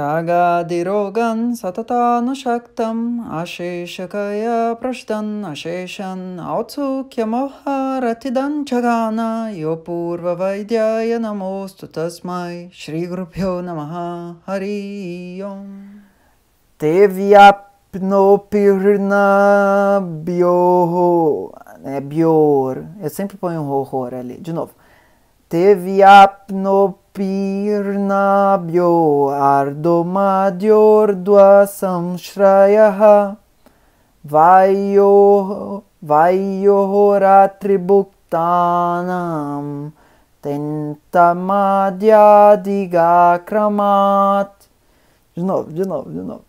Kagadirogan satatano shaktam asheshakaya prashtan asheshan autsukya moha ratidan chagana yopurva vaidyaya namostu tasmai shri grupyo namaha hari yom Teve a pnopirna bioho, né, bior, eu sempre ponho um horror ali, de novo. Teve apnopirnabhyo ardomadhyordva samshrayaha vayoho vayohoratribuktanam kramat. De novo, de novo, de novo.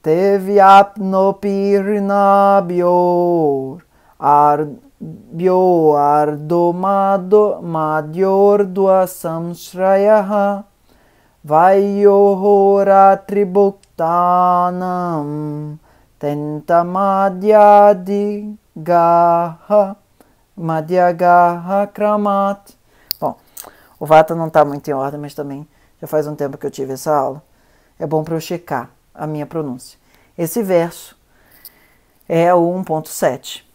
Teve apnopirnabhyo ardomadhyordva samshrayaha माद्योर्द्वसंश्रयः वायोः रात्रिभुक्तानां तन्तमाद्यादिगाः madhyagaha kramat. Bom, o vata não está muito em ordem, mas também já faz um tempo que eu tive essa aula. É bom para eu checar a minha pronúncia. Esse verso é o 1.7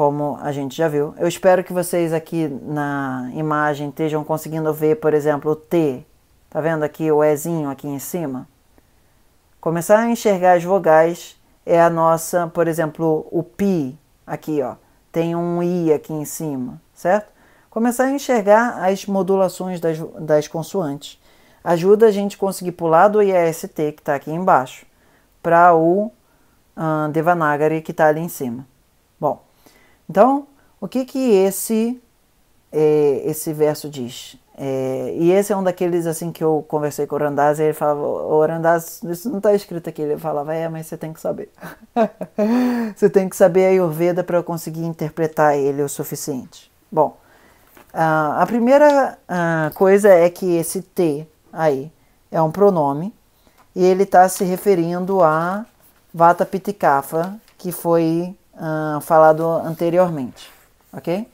como a gente já viu. Eu espero que vocês aqui na imagem estejam conseguindo ver, por exemplo, o T. Tá vendo aqui o Ezinho aqui em cima? Começar a enxergar as vogais é a nossa, por exemplo, o pi aqui, ó. Tem um i aqui em cima, certo? Começar a enxergar as modulações das, das consoantes ajuda a gente conseguir pular do IAST que está aqui embaixo para o uh, Devanagari que está ali em cima. Então, o que que esse é, esse verso diz? É, e esse é um daqueles assim que eu conversei com o Randaz e ele falava, o Randaz, isso não está escrito aqui. Ele falava, é, mas você tem que saber. você tem que saber a Ayurveda para eu conseguir interpretar ele o suficiente. Bom, a primeira coisa é que esse T aí é um pronome e ele está se referindo a Vata Pitikafa, que foi uh, falado anteriormente, ok?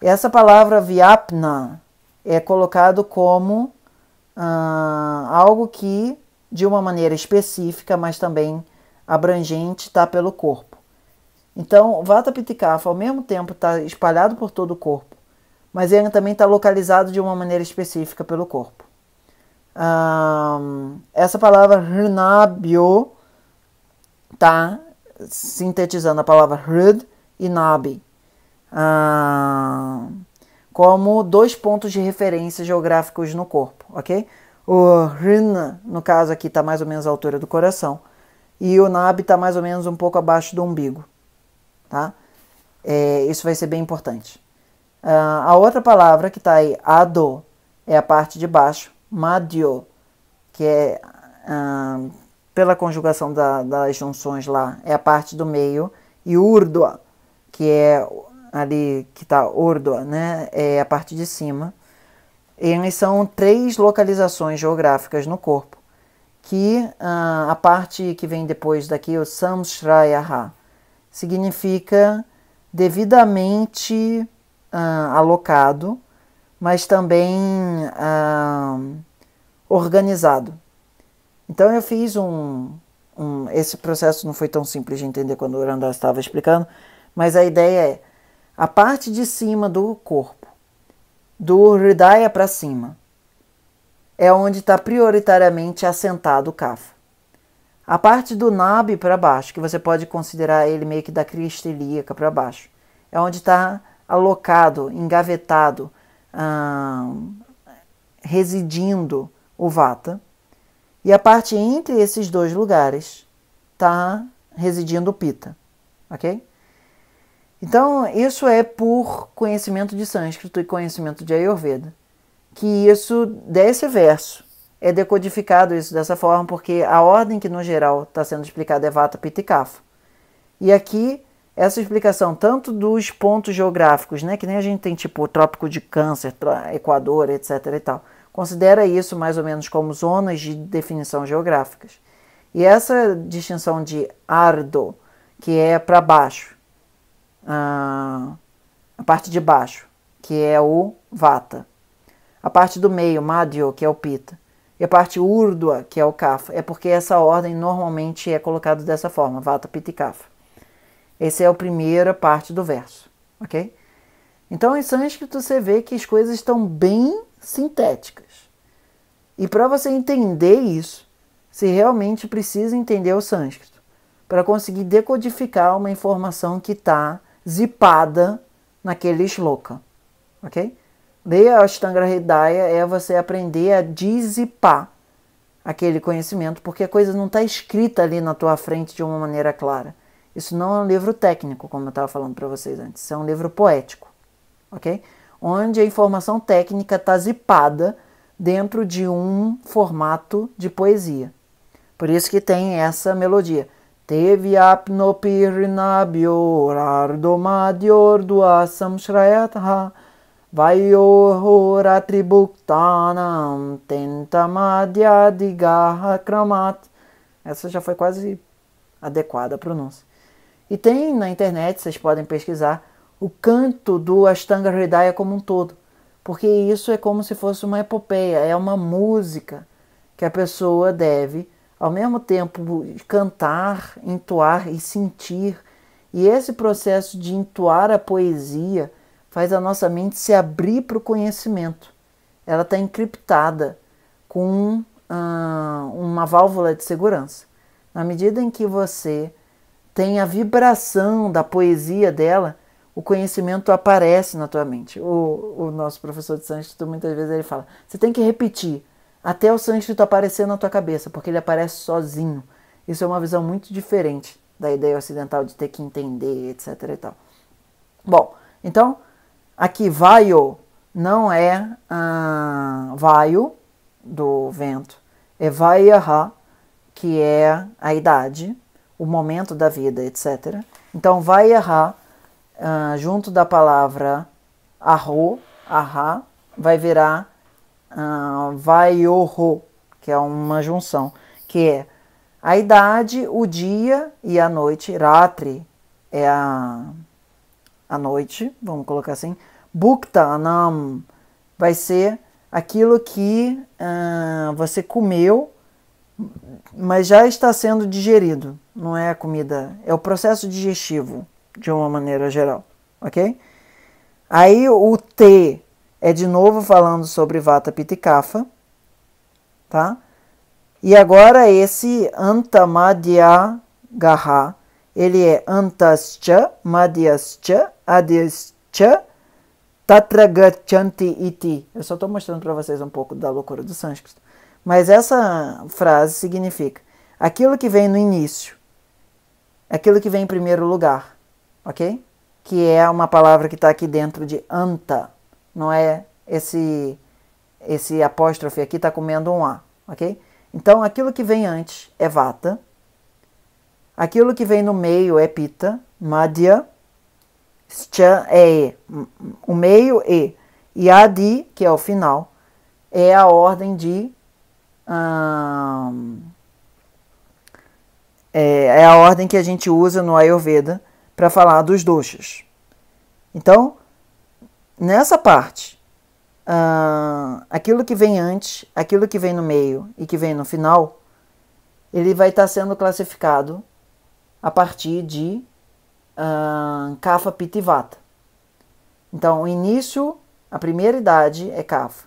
Essa palavra viapna é colocado como uh, algo que, de uma maneira específica, mas também abrangente, está pelo corpo. Então, o Vata Pitikafa, ao mesmo tempo, está espalhado por todo o corpo, mas ele também está localizado de uma maneira específica pelo corpo. Ah, essa palavra Hrnabyo está sintetizando a palavra hrd e Nabi ah, como dois pontos de referência geográficos no corpo, ok? O HRN, no caso aqui, está mais ou menos à altura do coração, e o Nabi está mais ou menos um pouco abaixo do umbigo, tá? É, isso vai ser bem importante. Ah, a outra palavra que está aí, ADO, é a parte de baixo, MADIO, que é ah, pela conjugação da, das junções lá, é a parte do meio, e urdua, que é ali que está urdua, né, é a parte de cima. Eles são três localizações geográficas no corpo, que ah, a parte que vem depois daqui, o samshrayaha, significa devidamente ah, alocado, mas também ah, organizado. Então eu fiz um, um, Esse processo não foi tão simples de entender quando o Randall estava explicando, mas a ideia é a parte de cima do corpo, do Hridaya para cima, é onde está prioritariamente assentado o Kapha. A parte do Nabi para baixo, que você pode considerar ele meio que da crista ilíaca para baixo, é onde está alocado, engavetado, hum, residindo o Vata. E a parte entre esses dois lugares está residindo o Pita, ok? Então, isso é por conhecimento de sânscrito e conhecimento de Ayurveda, que isso desse verso é decodificado isso dessa forma, porque a ordem que no geral está sendo explicada é Vata, Pitta e Kapha. E aqui essa explicação tanto dos pontos geográficos, né, que nem a gente tem tipo o trópico de Câncer, Equador, etc e tal, Considera isso mais ou menos como zonas de definição geográficas. E essa distinção de ardo, que é para baixo, a parte de baixo, que é o vata, a parte do meio, madhyo, que é o pita, e a parte urdua, que é o kapha, é porque essa ordem normalmente é colocada dessa forma, vata, pita e kapha. Essa é a primeira parte do verso, ok? Então, em sânscrito, você vê que as coisas estão bem sintéticas. E para você entender isso, você realmente precisa entender o sânscrito para conseguir decodificar uma informação que está zipada naquele shloka, ok? Ler a Ashtanga Hridaya é você aprender a dissipar aquele conhecimento, porque a coisa não está escrita ali na tua frente de uma maneira clara. Isso não é um livro técnico, como eu estava falando para vocês antes, isso é um livro poético, ok? onde a informação técnica está zipada dentro de um formato de poesia. Por isso que tem essa melodia. Teve apnopirnabio ardomadior duasam shrayatha vayohoratribuktanam tentamadhyadigaha kramat. Essa já foi quase adequada a pronúncia. E tem na internet, vocês podem pesquisar, o canto do Ashtanga Hridaya como um todo, porque isso é como se fosse uma epopeia, é uma música que a pessoa deve, ao mesmo tempo, cantar, entoar e sentir. E esse processo de entoar a poesia faz a nossa mente se abrir para o conhecimento. Ela está encriptada com ah, uma válvula de segurança. Na medida em que você tem a vibração da poesia dela, o conhecimento aparece na tua mente. O, o nosso professor de sânscrito muitas vezes ele fala: você tem que repetir até o sânscrito aparecer na tua cabeça, porque ele aparece sozinho. Isso é uma visão muito diferente da ideia ocidental de ter que entender, etc. E tal. Bom, então aqui vaio não é ah, vaio do vento, é vaiaha, que é a idade, o momento da vida, etc. Então vaiaha uh, junto da palavra arro, arra, vai virar uh, ah, vaiorro, que é uma junção, que é a idade, o dia e a noite, ratri é a, a noite, vamos colocar assim, buktanam vai ser aquilo que uh, você comeu, mas já está sendo digerido, não é a comida, é o processo digestivo de uma maneira geral, ok? Aí o T é de novo falando sobre Vata Pitta kafa, Kapha, tá? E agora esse Antamadhya Gaha, ele é Antascha, Madhyascha, Adhyascha, Tatragachanti Iti. Eu só estou mostrando para vocês um pouco da loucura do sânscrito. Mas essa frase significa aquilo que vem no início, aquilo que vem em primeiro lugar, ok? Que é uma palavra que está aqui dentro de anta, não é esse esse apóstrofe aqui está comendo um a, ok? Então aquilo que vem antes é vata, aquilo que vem no meio é pita, madhya, stya é e, o meio e e adi que é o final é a ordem de hum, é, a ordem que a gente usa no Ayurveda para falar dos doxas. Então, nessa parte, uh, aquilo que vem antes, aquilo que vem no meio e que vem no final, ele vai estar tá sendo classificado a partir de uh, Kapha vata. Então, o início, a primeira idade é Kapha,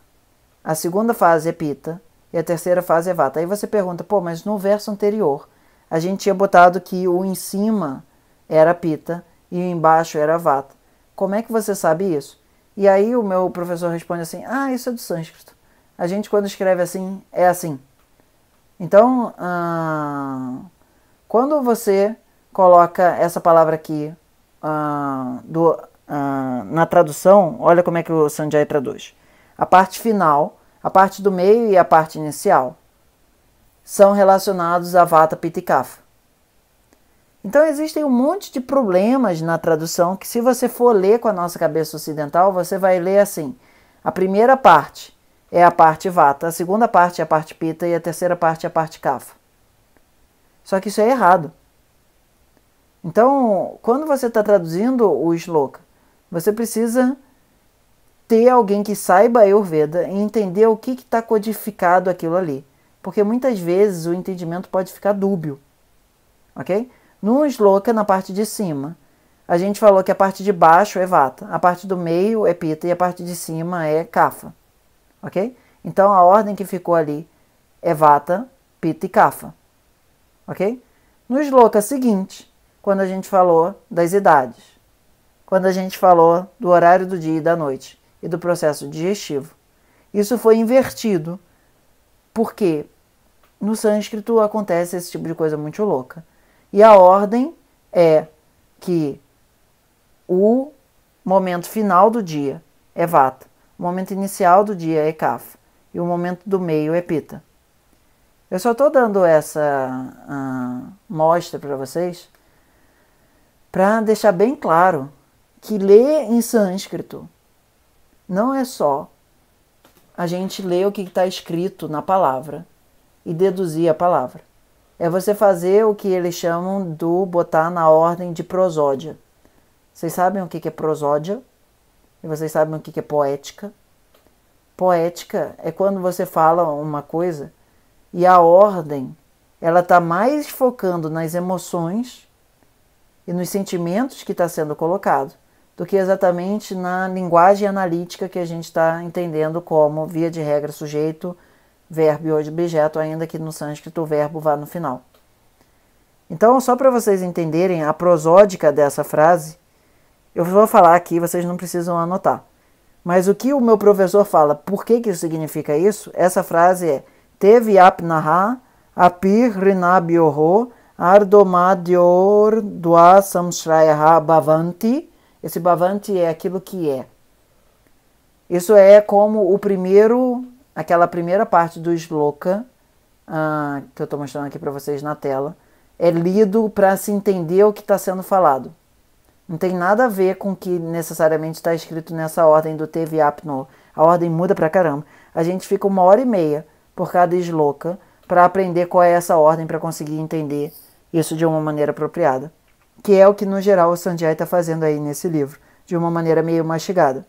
a segunda fase é Pita e a terceira fase é Vata. Aí você pergunta, pô, mas no verso anterior a gente tinha botado que o em cima era pita e embaixo era vata. Como é que você sabe isso? E aí o meu professor responde assim: Ah, isso é do sânscrito. A gente, quando escreve assim, é assim. Então, ah, quando você coloca essa palavra aqui ah, do, ah, na tradução, olha como é que o Sanjay traduz: a parte final, a parte do meio e a parte inicial são relacionados a Vata pita e Kapha. Então existem um monte de problemas na tradução que se você for ler com a nossa cabeça ocidental, você vai ler assim: a primeira parte é a parte vata, a segunda parte é a parte pita e a terceira parte é a parte kapha. Só que isso é errado. Então, quando você está traduzindo o sloka, você precisa ter alguém que saiba Ayurveda e entender o que está codificado aquilo ali. Porque muitas vezes o entendimento pode ficar dúbio. Ok? No sloka, na parte de cima, a gente falou que a parte de baixo é vata, a parte do meio é pita e a parte de cima é kapha. Ok? Então a ordem que ficou ali é vata, pita e kapha. Ok? No sloka seguinte, quando a gente falou das idades, quando a gente falou do horário do dia e da noite e do processo digestivo, isso foi invertido. porque No sânscrito acontece esse tipo de coisa muito louca. E a ordem é que o momento final do dia é vata, o momento inicial do dia é kapha e o momento do meio é pita. Eu só estou dando essa uh, mostra para vocês para deixar bem claro que ler em sânscrito não é só a gente ler o que está escrito na palavra e deduzir a palavra é você fazer o que eles chamam do botar na ordem de prosódia. Vocês sabem o que é prosódia? E vocês sabem o que é poética? Poética é quando você fala uma coisa e a ordem ela está mais focando nas emoções e nos sentimentos que está sendo colocado do que exatamente na linguagem analítica que a gente está entendendo como, via de regra, sujeito, verbo e ou de objeto, ainda que no sânscrito o verbo vá no final. Então, só para vocês entenderem a prosódica dessa frase, eu vou falar aqui, vocês não precisam anotar. Mas o que o meu professor fala, por que, que isso significa isso? Essa frase é Teve apnaha apir rinabioho ardomadyor dua samshrayaha bhavanti. Esse bhavanti é aquilo que é. Isso é como o primeiro aquela primeira parte do Sloka, uh, ah, que eu estou mostrando aqui para vocês na tela, é lido para se entender o que está sendo falado. Não tem nada a ver com o que necessariamente está escrito nessa ordem do TV apno. A ordem muda para caramba. A gente fica uma hora e meia por cada Sloka para aprender qual é essa ordem para conseguir entender isso de uma maneira apropriada, que é o que no geral o Sanjay está fazendo aí nesse livro, de uma maneira meio mastigada.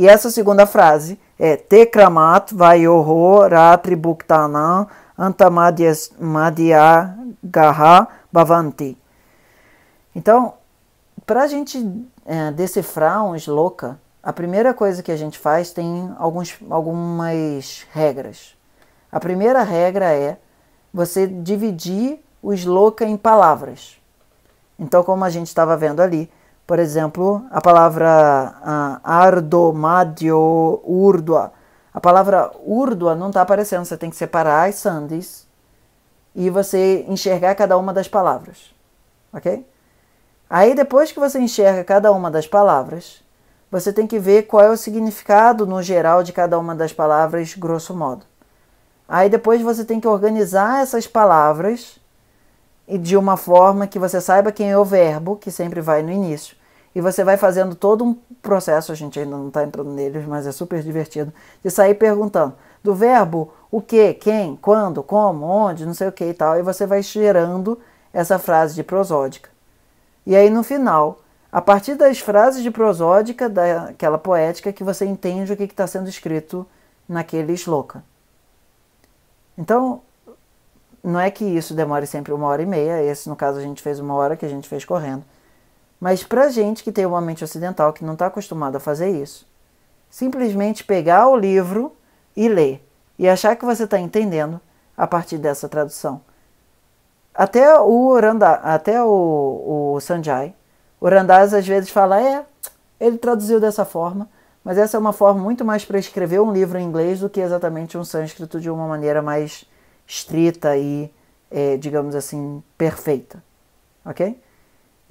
E essa segunda frase é Tekramat vayoho ratribuktanam antamadhyagaha bhavanti. Então, para a gente é, decifrar um esloka, a primeira coisa que a gente faz tem alguns, algumas regras. A primeira regra é você dividir o esloka em palavras. Então, como a gente estava vendo ali, por exemplo, a palavra uh, ardo, madio, urdua. A palavra urdua não está aparecendo, você tem que separar as sandis e você enxergar cada uma das palavras, ok? Aí depois que você enxerga cada uma das palavras, você tem que ver qual é o significado no geral de cada uma das palavras, grosso modo. Aí depois você tem que organizar essas palavras de uma forma que você saiba quem é o verbo, que sempre vai no início, e você vai fazendo todo um processo, a gente ainda não está entrando neles, mas é super divertido, de sair perguntando do verbo o que, quem, quando, como, onde, não sei o que e tal, e você vai gerando essa frase de prosódica. E aí no final, a partir das frases de prosódica, daquela poética, que você entende o que está sendo escrito naquele esloca. Então, não é que isso demore sempre uma hora e meia, esse no caso a gente fez uma hora que a gente fez correndo mas para gente que tem uma mente ocidental que não está acostumada a fazer isso, simplesmente pegar o livro e ler e achar que você está entendendo a partir dessa tradução. Até o Randa, até o, o Sanjay, o Randaz às vezes fala é, ele traduziu dessa forma, mas essa é uma forma muito mais para escrever um livro em inglês do que exatamente um sânscrito de uma maneira mais estrita e, é, digamos assim, perfeita, ok?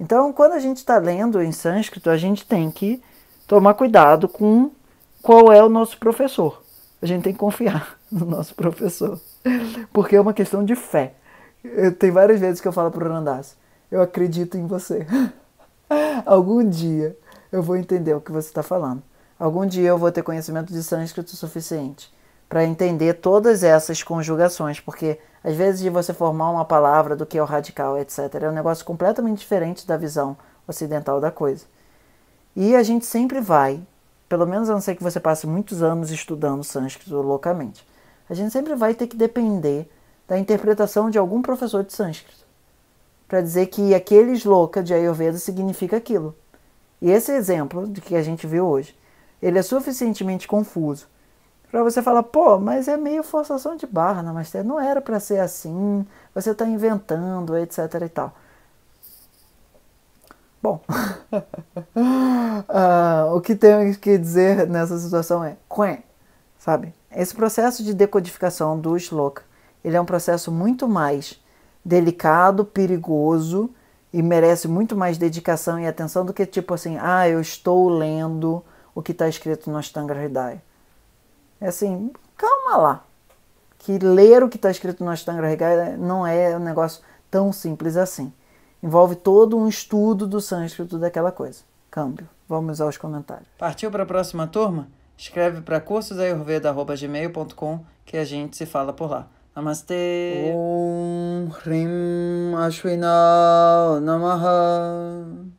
Então, quando a gente está lendo em sânscrito, a gente tem que tomar cuidado com qual é o nosso professor. A gente tem que confiar no nosso professor, porque é uma questão de fé. tem várias vezes que eu falo para o Randaz: eu acredito em você. Algum dia eu vou entender o que você está falando. Algum dia eu vou ter conhecimento de sânscrito suficiente para entender todas essas conjugações, porque às vezes de você formar uma palavra do que é o radical, etc., é um negócio completamente diferente da visão ocidental da coisa. E a gente sempre vai, pelo menos a não ser que você passe muitos anos estudando sânscrito loucamente, a gente sempre vai ter que depender da interpretação de algum professor de sânscrito para dizer que aquele sloka de Ayurveda significa aquilo. E esse exemplo de que a gente viu hoje, ele é suficientemente confuso para você falar, pô, mas é meio forçação de barra, não, mas não era para ser assim, você está inventando, etc e tal. Bom, uh, o que tenho que dizer nessa situação é, quen, sabe? Esse processo de decodificação do shloka, ele é um processo muito mais delicado, perigoso e merece muito mais dedicação e atenção do que tipo assim, ah, eu estou lendo o que está escrito no Ashtanga Hridaya. É assim, calma lá. Que ler o que está escrito no Ashtanga Hikaya não é um negócio tão simples assim. Envolve todo um estudo do sânscrito daquela coisa. Câmbio. Vamos aos comentários. Partiu para a próxima turma? Escreve para cursosayurveda.gmail.com que a gente se fala por lá. Namastê! Om Rim Ashwina Namaha